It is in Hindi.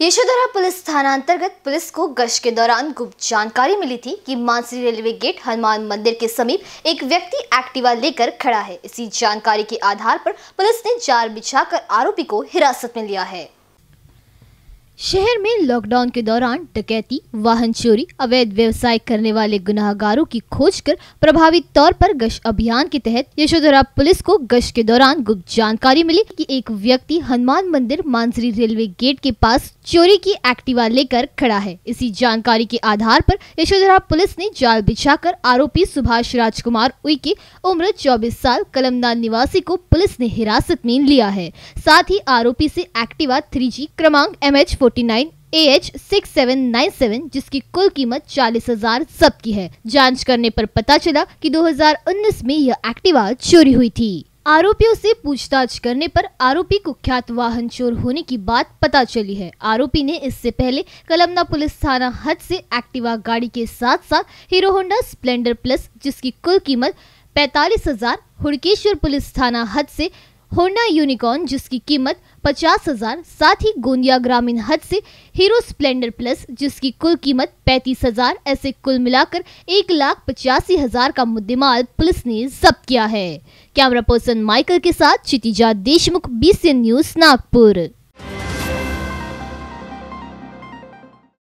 यशोधरा पुलिस थाना अंतर्गत पुलिस को गश्त के दौरान गुप्त जानकारी मिली थी कि मानसी रेलवे गेट हनुमान मंदिर के समीप एक व्यक्ति एक्टिवा लेकर खड़ा है इसी जानकारी के आधार पर पुलिस ने जाल बिछाकर आरोपी को हिरासत में लिया है शहर में लॉकडाउन के दौरान डकैती वाहन चोरी अवैध व्यवसाय करने वाले गुनाहगारों की खोज कर प्रभावित तौर पर गश्त अभियान के तहत यशोधरा पुलिस को गश्त के दौरान गुप्त जानकारी मिली कि एक व्यक्ति हनुमान मंदिर मानसरी रेलवे गेट के पास चोरी की एक्टिवा लेकर खड़ा है इसी जानकारी के आधार पर यशोधरा पुलिस ने जाल कर आरोपी सुभाष राजकुमार उइके उम्र चौबीस साल कलमदान निवासी को पुलिस ने हिरासत में लिया है साथ ही आरोपी ऐसी एक्टिवा थ्री क्रमांक M H 49 H six seven nine seven जिसकी कुल कीमत चालीस हजार सब की है जांच करने पर पता चला कि 2019 में यह एक्टिवा चोरी हुई थी आरोपियों से पूछताछ करने पर आरोपी कुख्यात वाहन चोर होने की बात पता चली है आरोपी ने इससे पहले कलमना पुलिस थाना हद से एक्टिवा गाड़ी के साथ साथ हीरो होंडा स्प्लेंडर प्लस जिसकी कुल कीमत पैतालीस हजार हुड़केश्वर पुलिस थाना हद से होंडा यूनिकॉर्न जिसकी कीमत पचास हजार साथ ही गोंदिया ग्रामीण हद से हीरो स्प्लेंडर प्लस जिसकी कुल कीमत पैंतीस हजार ऐसे कुल मिलाकर एक लाख पचासी हजार का मुद्देमाल पुलिस ने जब्त किया है कैमरा पर्सन माइकल के साथ चितिजा देशमुख बीसीएन न्यूज नागपुर